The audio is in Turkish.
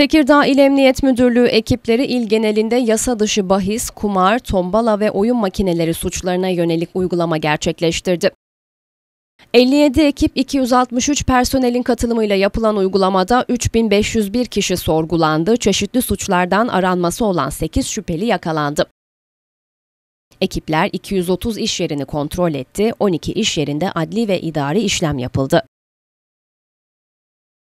Tekirdağ İl Emniyet Müdürlüğü ekipleri il genelinde yasa dışı bahis, kumar, tombala ve oyun makineleri suçlarına yönelik uygulama gerçekleştirdi. 57 ekip 263 personelin katılımıyla yapılan uygulamada 3501 kişi sorgulandı, çeşitli suçlardan aranması olan 8 şüpheli yakalandı. Ekipler 230 iş yerini kontrol etti, 12 iş yerinde adli ve idari işlem yapıldı.